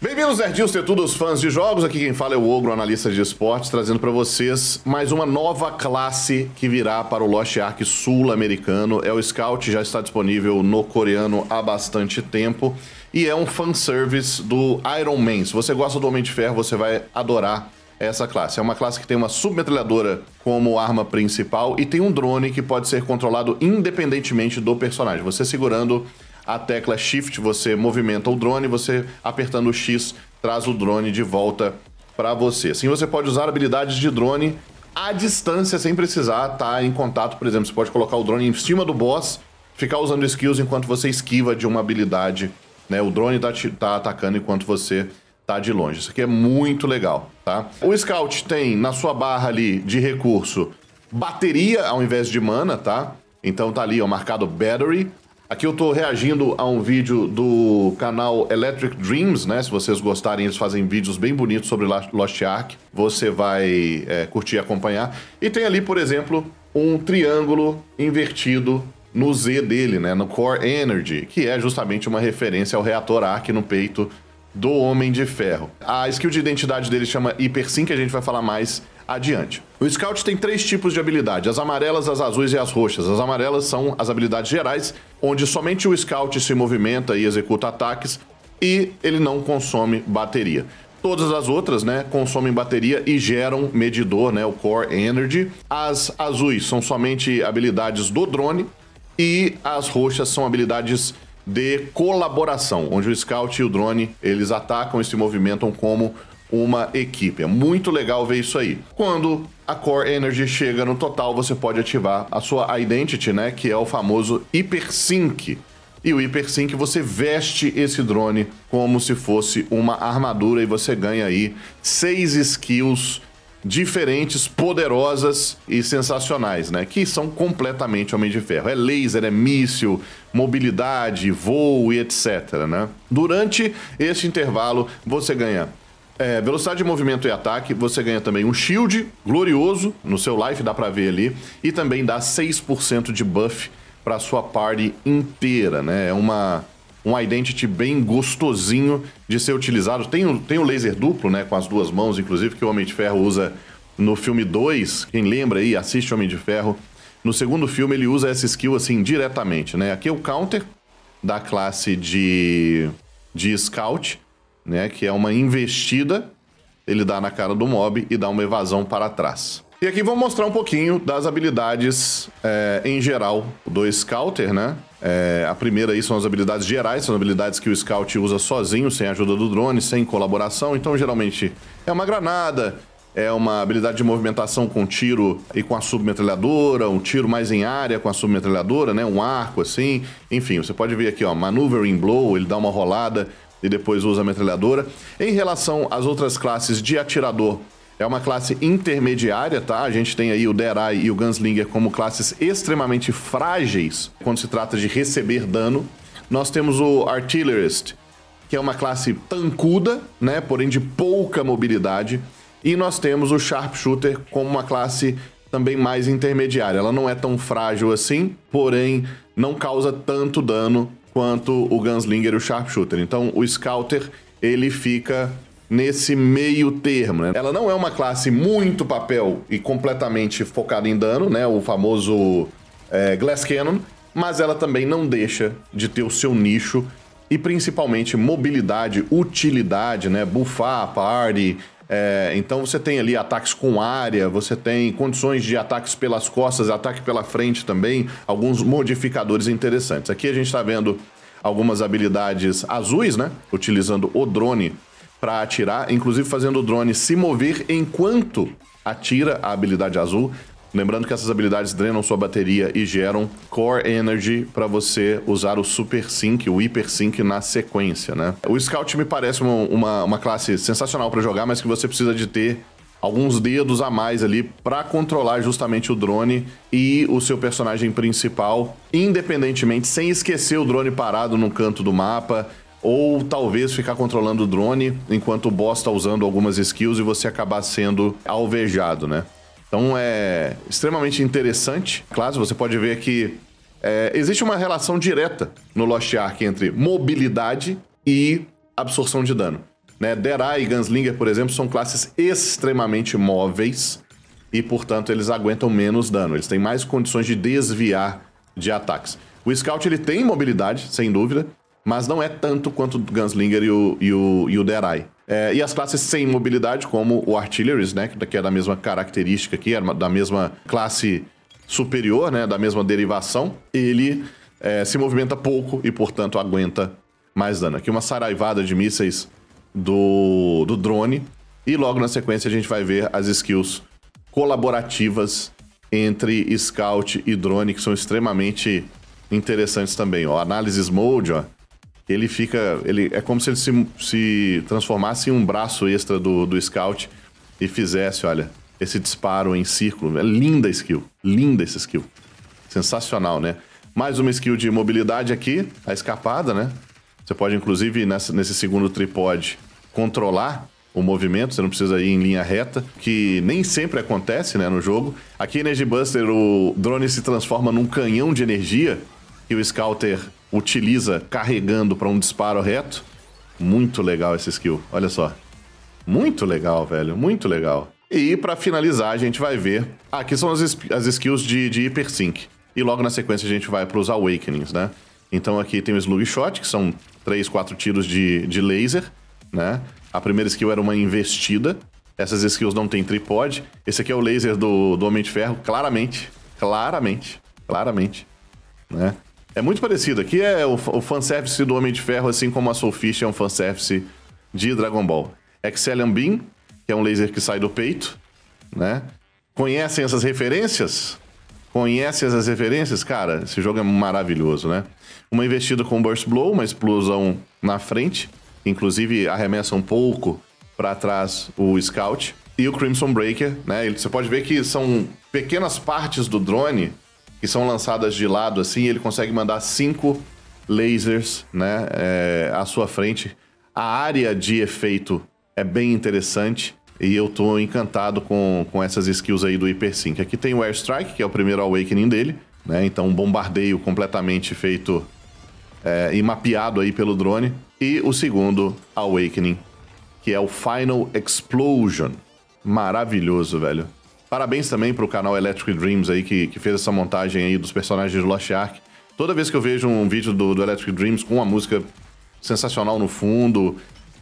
Bem-vindos, Nerdinhos, os fãs de jogos. Aqui quem fala é o Ogro, analista de esportes, trazendo para vocês mais uma nova classe que virá para o Lost Ark sul-americano. É o Scout, já está disponível no coreano há bastante tempo. E é um fanservice do Iron Man. Se você gosta do Homem de Ferro, você vai adorar essa classe. É uma classe que tem uma submetralhadora como arma principal e tem um drone que pode ser controlado independentemente do personagem. Você segurando a tecla Shift você movimenta o drone, você apertando o X traz o drone de volta para você. Assim você pode usar habilidades de drone à distância sem precisar estar tá em contato, por exemplo, você pode colocar o drone em cima do boss, ficar usando skills enquanto você esquiva de uma habilidade, né? O drone tá, te, tá atacando enquanto você tá de longe. Isso aqui é muito legal, tá? O scout tem na sua barra ali de recurso bateria ao invés de mana, tá? Então tá ali, ó, marcado battery. Aqui eu estou reagindo a um vídeo do canal Electric Dreams, né? Se vocês gostarem, eles fazem vídeos bem bonitos sobre Lost Ark. Você vai é, curtir e acompanhar. E tem ali, por exemplo, um triângulo invertido no Z dele, né? No Core Energy, que é justamente uma referência ao reator Ark no peito do Homem de Ferro. A skill de identidade dele chama Hypersync, que a gente vai falar mais adiante. O Scout tem três tipos de habilidade: as amarelas, as azuis e as roxas. As amarelas são as habilidades gerais, onde somente o Scout se movimenta e executa ataques e ele não consome bateria. Todas as outras, né, consomem bateria e geram medidor, né, o Core Energy. As azuis são somente habilidades do drone e as roxas são habilidades de colaboração, onde o scout e o drone, eles atacam e se movimentam como uma equipe. É muito legal ver isso aí. Quando a Core Energy chega no total, você pode ativar a sua Identity, né, que é o famoso Hypersync. E o Hypersync você veste esse drone como se fosse uma armadura e você ganha aí seis skills diferentes, poderosas e sensacionais, né? Que são completamente Homem de Ferro. É laser, é míssil, mobilidade, voo e etc, né? Durante esse intervalo, você ganha é, velocidade de movimento e ataque, você ganha também um shield glorioso no seu life, dá pra ver ali, e também dá 6% de buff pra sua party inteira, né? É uma, um identity bem gostosinho de ser utilizado. Tem o, tem o laser duplo, né, com as duas mãos, inclusive, que o Homem de Ferro usa no filme 2. Quem lembra aí, assiste Homem de Ferro. No segundo filme, ele usa essa skill, assim, diretamente, né? Aqui é o counter da classe de, de Scout, né? Que é uma investida, ele dá na cara do mob e dá uma evasão para trás. E aqui vou mostrar um pouquinho das habilidades é, em geral do Scouter, né? É, a primeira aí são as habilidades gerais, são habilidades que o Scout usa sozinho, sem ajuda do drone, sem colaboração. Então, geralmente, é uma granada, é uma habilidade de movimentação com tiro e com a submetralhadora, um tiro mais em área com a submetralhadora, né? Um arco assim. Enfim, você pode ver aqui, ó, Maneuvering Blow, ele dá uma rolada e depois usa a metralhadora. Em relação às outras classes de atirador, é uma classe intermediária, tá? A gente tem aí o Derai e o Gunslinger como classes extremamente frágeis quando se trata de receber dano. Nós temos o Artillerist, que é uma classe tancuda, né? Porém de pouca mobilidade. E nós temos o Sharpshooter como uma classe também mais intermediária. Ela não é tão frágil assim, porém não causa tanto dano quanto o Gunslinger e o Sharpshooter. Então o Scouter ele fica nesse meio termo. Né? Ela não é uma classe muito papel e completamente focada em dano, né? O famoso é, Glass Cannon, mas ela também não deixa de ter o seu nicho e principalmente mobilidade, utilidade, né? Buffar, party, é, então você tem ali ataques com área, você tem condições de ataques pelas costas, ataque pela frente também, alguns modificadores interessantes. Aqui a gente está vendo algumas habilidades azuis, né? Utilizando o drone para atirar, inclusive fazendo o drone se mover enquanto atira a habilidade azul. Lembrando que essas habilidades drenam sua bateria e geram Core Energy para você usar o Super Sync, o Hyper Sync na sequência, né? O Scout me parece uma, uma, uma classe sensacional para jogar, mas que você precisa de ter alguns dedos a mais ali para controlar justamente o drone e o seu personagem principal, independentemente, sem esquecer o drone parado no canto do mapa ou talvez ficar controlando o drone enquanto o boss está usando algumas skills e você acabar sendo alvejado, né? Então é extremamente interessante. Claro, você pode ver que é, existe uma relação direta no Lost Ark entre mobilidade e absorção de dano. Né? Derai e Gunslinger, por exemplo, são classes extremamente móveis e, portanto, eles aguentam menos dano. Eles têm mais condições de desviar de ataques. O Scout ele tem mobilidade, sem dúvida, mas não é tanto quanto o Gunslinger e o, e o, e o Derai. É, e as classes sem mobilidade, como o Artilleries, né, que é da mesma característica aqui, é da mesma classe superior, né, da mesma derivação, ele é, se movimenta pouco e, portanto, aguenta mais dano. Aqui uma saraivada de mísseis do, do drone, e logo na sequência a gente vai ver as skills colaborativas entre Scout e drone, que são extremamente interessantes também. Ó, análises mode, ó, ele fica. Ele, é como se ele se, se transformasse em um braço extra do, do scout e fizesse, olha, esse disparo em círculo. É linda skill. Linda essa skill. Sensacional, né? Mais uma skill de mobilidade aqui, a escapada, né? Você pode, inclusive, nessa, nesse segundo tripod, controlar o movimento, você não precisa ir em linha reta, que nem sempre acontece né, no jogo. Aqui em Energy Buster, o drone se transforma num canhão de energia que o Scouter utiliza carregando para um disparo reto. Muito legal essa skill, olha só. Muito legal, velho, muito legal. E para finalizar, a gente vai ver... Ah, aqui são as, as skills de, de Hypersync. E logo na sequência a gente vai para os Awakenings, né? Então aqui tem o Slug Shot, que são 3, 4 tiros de, de laser, né? A primeira skill era uma investida. Essas skills não tem tripod. Esse aqui é o laser do, do Homem de Ferro, claramente. Claramente. Claramente. Né? É muito parecido. Aqui é o, o fanservice do Homem de Ferro, assim como a Soulfish é um fanservice de Dragon Ball. Excelium Beam, que é um laser que sai do peito, né? Conhecem essas referências? Conhecem essas referências? Cara, esse jogo é maravilhoso, né? Uma investida com Burst Blow, uma explosão na frente, inclusive arremessa um pouco para trás o Scout. E o Crimson Breaker, né? Você pode ver que são pequenas partes do drone que são lançadas de lado assim, ele consegue mandar cinco lasers né, é, à sua frente. A área de efeito é bem interessante e eu tô encantado com, com essas skills aí do Hypersync. Aqui tem o Airstrike, que é o primeiro Awakening dele, né? Então um bombardeio completamente feito é, e mapeado aí pelo drone. E o segundo Awakening, que é o Final Explosion. Maravilhoso, velho. Parabéns também pro canal Electric Dreams aí, que, que fez essa montagem aí dos personagens do Lost Ark. Toda vez que eu vejo um vídeo do, do Electric Dreams com uma música sensacional no fundo,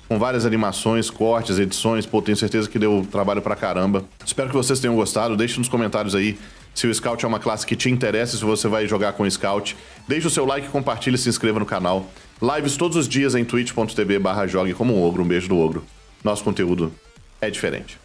com várias animações, cortes, edições, pô, tenho certeza que deu trabalho pra caramba. Espero que vocês tenham gostado. Deixe nos comentários aí se o Scout é uma classe que te interessa, se você vai jogar com o Scout. Deixe o seu like, compartilhe e se inscreva no canal. Lives todos os dias em twitch.tv jogue como um ogro. Um beijo do ogro. Nosso conteúdo é diferente.